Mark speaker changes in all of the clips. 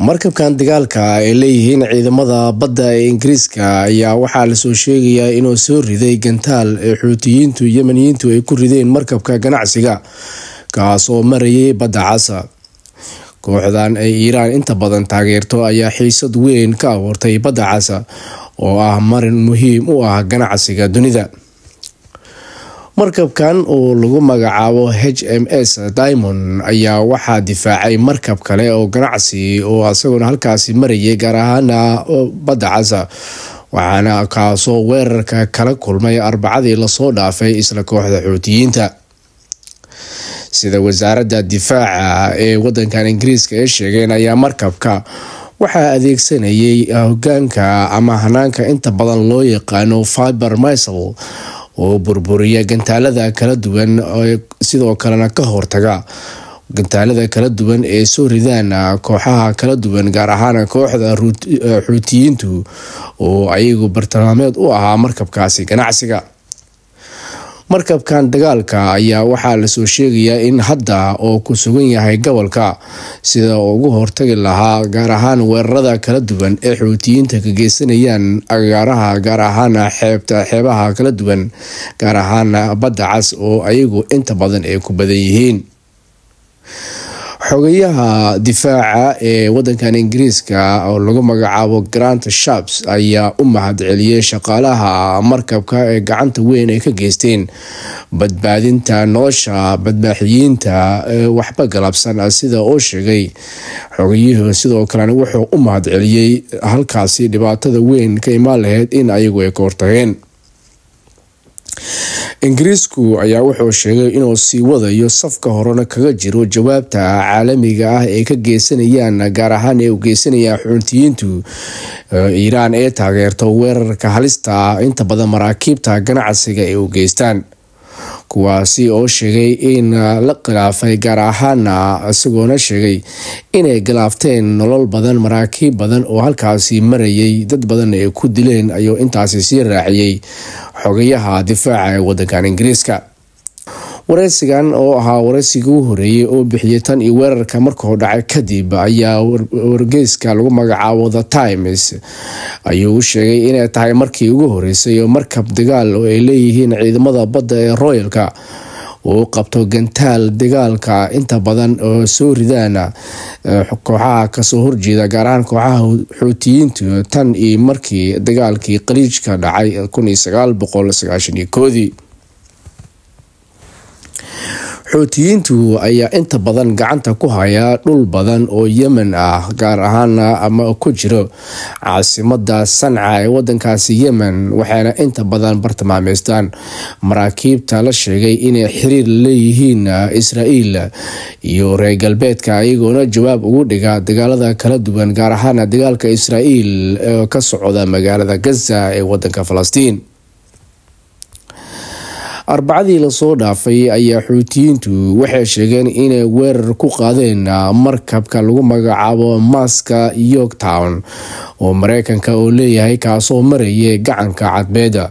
Speaker 1: markabkan dagaalka ay leeyihiin ciidamada badda ee ingiriiska ayaa waxaa lasoo sheegayaa inuu soo riday gantaal ee xuutiyiintu yemeniyiintu ay ku rideen markabka ganacsiga kaasoo marayay badda casa kooxdan ay iiraan inta badan taageerto ayaa xiisad weyn ka abuurtay badda casa oo ah marin muhiim u ah ganacsiga dunida markabkan oo lagu magacaabo h m s diamond ayaa waxaa difaacay markab kale oo ganacsi oo isaguna halkaasi marayay gaar ahaana badda casa waxaana kaasoo weerarka kala kulmay arbacadii lasoo dhaafay isla kooxda xoutiyiinta sida wasaaradda difaaca ee waddankan ingiriiska ay sheegeen ayaa markabka waxaa adeegsanayay hogaanka ama hanaanka inta badan loo yaqaano fiber misl oo burburiya gantaalada kala duwan sidoo kalena ka hortaga gantaalada kala duwan ee soo ridaan kooxaha kala duwan gaar ahaan kooxda eh, xuutiyiintu oo ayagu bartilmaameed u ahaa markabkaasi ganacsiga markabkan dagaalka ayaa waxaa lasoo sheegayaa in hadda oo ku sugan yahay gobolka sida ugu hortagi lahaa gaar ahaan weerarada kala duwan ee xuutiyiinta ka geysanayaan agaaraha gaar ahaana xeebta xeebaha kala duwan gaar ahaana badda cas oo ayagu inta badan ay ku badan yihiin xogayaha difaaca ee wadankan ingiriiska oo lagu magacaabo grant sharps ayaa u mahadceliyey shaqaalaha markabka ee gacanta weyn ay ka geysteen badbaadinta nolosha badbaaxiyiinta waxba galabsan sida uu sheegay xogayuhu sidoo kalena wuxuu u mahadceliyey halkaasi dhibaatada weyn ka imaan lahayd in ayagu ay ka hortageen ingiriisku ayaa wuxuu sheegay inuu sii wadayo safka horena kaga jiro jawaabta caalamiga ah ee ka geysanayaan gaar ahaan ee u geysanayaan xuuntiyiintu iiraan ee taageerta weerarka halista ah. inta badan maraakiibta ganacsiga ay u geystaan kuwaasi oo sheegay in ah, la khilaafay gaar ahaana ah, isagoona sheegay inay galaafteen nolol badan maraakiib badan oo halkaasi marayay dad badan ay ku dileen ayuu intaasi sii raaciyey xogayaha difaaca ee wadankan ingiriiska wareysigan oo ahaa wareysigii ugu horeeyey oo bixiyay tan iyo weerarka markuu dhacay kadib ayaa wargeyska lagu magacaabo the times ayuu u sheegay inay tahay markii ugu horeysay oo markab dagaal oo ay leeyihiin ciidamada badda ee royalka uu qabto gantaal dagaalka inta badan oo soo ridaana eh, kooxaha kasoo horjeeda gaar ahaan kooxaha xuutiyiintu tan iyo markii dagaalkii qaliijka dhacay kuni sagaal boqol sagaashan iyo koodii xoutiyiintu ayaa inta badan gacanta ku haya dhul badan oo yemen ah gaar ahaana ama ku jiro caasimada sanca ee wadankaasi yemen waxayna inta badan bartamaameystaan maraakiibta la sheegay inay xiriir leeyihiin israa'iil iyo reer galbeedka iyagoona jawaab ugu dhiga dagaalada kala duwan gaar ahaana dagaalka israa'iil oo ka socda magaalada gaza ee wadanka falastiin arbacadii lasoo dhaafay ayaa xuutiyiintu waxay sheegeen inay weerar ku qaadeen ah, markabka lagu magacaabo maska yorktown oo mareykanka oo leeyahay kaasoo maraya gacanka cadbeeda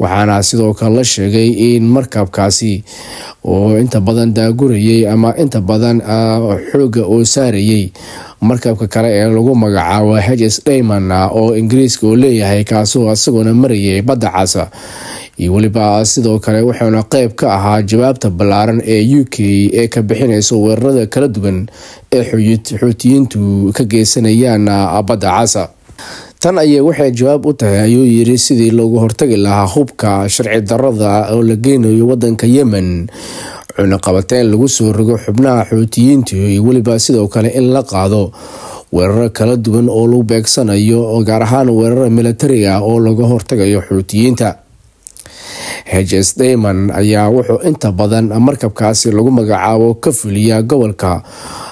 Speaker 1: waxaana sidoo kale la sheegay in markabkaasi oo inta badan daagurayay ama inta badan ah, xooga oo saarayay markabka kale ee lagu magacaabo h s dayman ah, oo ingiriiska oo leeyahay kaasoo isaguna marayay badda casa iyo weliba sidoo kale wuxuuna qeyb ka ahaa jawaabta ballaaran ee u k ee ka bixinayso weerarada kala duwan ee xuutiyiintu ka geysanayaan badda casa tan ayay waxay jawaab u tahay ayuu yiri sidii loogu hortagi lahaa hubka sharci darada oo la geynayo wadanka yemen cunaqabateyn lagu soo rogo xubnaha xuutiyiintu iyo weliba sidoo kale in la qaado weeraro kala duwan oo lagu beegsanayo gaar ahaan weeraro milatari ah oo laga hortagayo xuutiyiinta hedges dayman ayaa wuxuu inta badan markabkaasi lagu magacaabo ka fuliya gobolka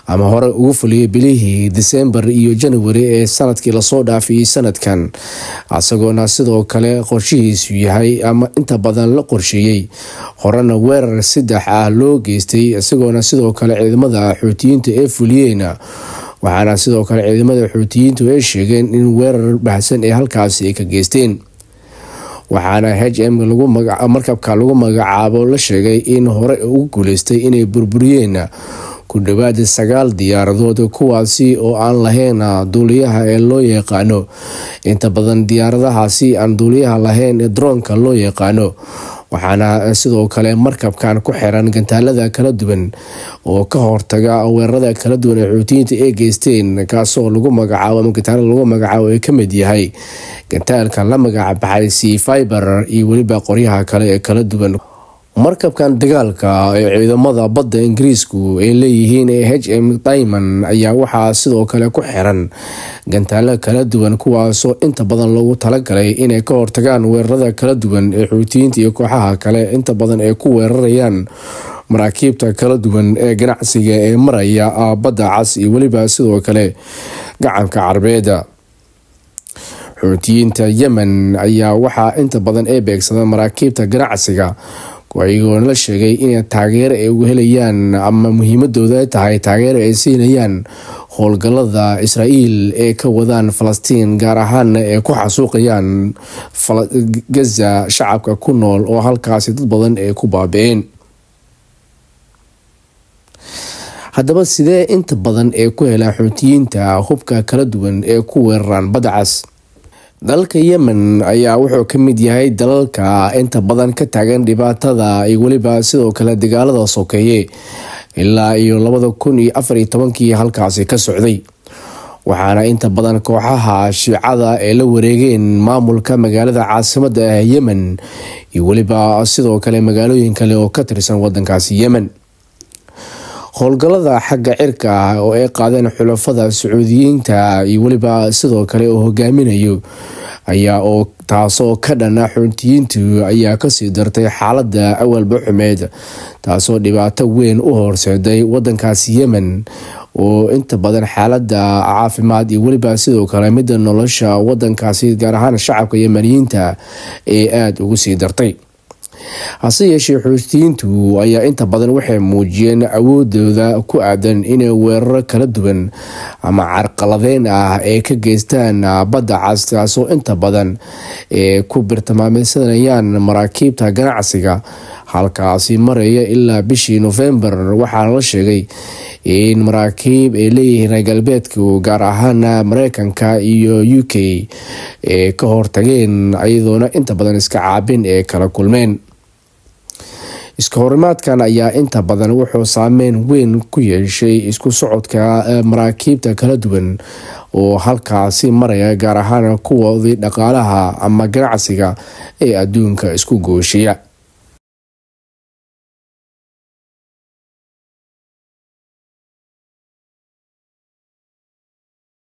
Speaker 1: ama hore ugu fuliyay bilihii disembar iyo januari ee sanadkii lasoo dhaafiyey sanadkan isagoona sidoo kale qorshihiisu yahay ama inta badan la qorsheeyey horena weerar saddex ah loo geystay isagoona sidoo kale ciidamada xoutiyiinta ee fuliyeena waxaana sidoo kale ciidamada xoutiyiintu ay sheegeen in weerar baxsan ee halkaasi ka geysteen waxaana h m markabka lagu magacaabo la sheegay in hore ugu guuleystay inay burburiyeen ku dhowaada sagaal diyaaradood kuwaasi oo aan lahayn duuliyaha ee loo yaqaano inta badan diyaaradahaasi aan duuliyaha lahayn ee droonka loo yaqaano waxaana sidoo kale markabkan ku xiran gantaalada kala duwan oo ka hortaga weerarada kala duwan ee xuutiyiinta ay geysteen kaasoo lagu magacaabo ama gantaalada lagu magacaabo ee ka mid yahay gantaalka la magacbaxay baxay fiber iyo weliba qoryaha kale ee kala duwan markabkan dagaalka ee ciidamada badda ingiriisku ay leeyihiin ee h m diamond ayaa waxaa sidoo kale ku xiran gantaalo kala duwan kuwaasoo inta badan lagu talagalay inay ka hortagaan weerarada kala duwan ee xuutiyiinta iyo kooxaha kale inta badan ay ku weerarayaan maraakiibta kala duwan ee ganacsiga ee maraya ah, badda cas iyo weliba sidoo kale gacanka carbeeda xuutiyiinta yemen ayaa waxaa inta badan ee beegsada maraakiibta ganacsiga wacyigoo la sheegay in taageero ay ugu helayaan ama muhiimadooda tahay taageero ay siinayaan howlgalada israa'iil ee ka wadaan falastiin gaar ahaana ay ku xasuuqayaan gaza shacabka ku nool oo halkaasi dad badan ay ku baabi-een haddaba sidee inta badan ee ku helaa xuutiyiinta hubka kala duwan ee ku weeraraan badacas dalka yemen ayaa wuxuu ka mid yahay dalalka inta badan ka taagan dhibaatada iyo weliba sidoo kale dagaalada sokeeye ilaa iyo labada kun iyo afar iyo tobankii halkaasi ka socday waxaana inta badan kooxaha shiicada ee la wareegeen maamulka magaalada caasimada ah yemen iyo weliba sidoo kale magaalooyin kale oo ka tirsan wadankaasi yemen howlgallada xagga cirka ah oo ay qaadeen xulafada sacuudiyiinta iyo weliba sidoo kale uu hogaaminayo ayaa oo taasoo ka dhana xuntiyiintu ayaa kasii dartay xaalada awalba xumeed taasoo dhibaato weyn u horseeday wadankaasi yemen oo inta badan xaalada caafimaad iyo weliba sidoo kale midda nolosha wadankaasi gaar ahaan shacabka yemaniyiinta ee aada ugu sii dartay hase yeeshee xuustiyiintu ayaa inta badan waxay muujiyeen awoodooda ku aadan inay weeraro kala duwan ama carqaladeyn ah ee ka geystaan badda cas taasoo inta badan ee ku birtilmaameysanayaan maraakiibta ganacsiga halkaasi maraya ilaa bishii nofembar waxaana la sheegay in maraakiib ay leeyihiin reer galbeedku gaar ahaana mareykanka iyo u k ee ka hortageen iyadoona inta badan iska caabin ee kala kulmeen iskahorimaadkan ayaa inta badan wuxuu saameyn weyn ku yeeshay isku socodka eh, maraakiibta kala duwan oo halkaasi maraya gaar ahaan kuwoodii dhaqaalaha ama ganacsiga ee adduunka isku gooshiya